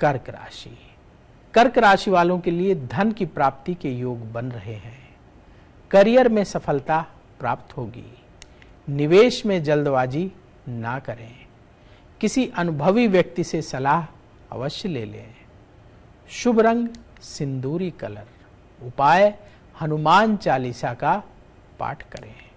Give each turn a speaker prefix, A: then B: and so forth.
A: कर्क राशि कर्क राशि वालों के लिए धन की प्राप्ति के योग बन रहे हैं करियर में सफलता प्राप्त होगी निवेश में जल्दबाजी ना करें किसी अनुभवी व्यक्ति से सलाह अवश्य ले लें शुभ रंग सिंदूरी कलर उपाय हनुमान चालीसा का पाठ करें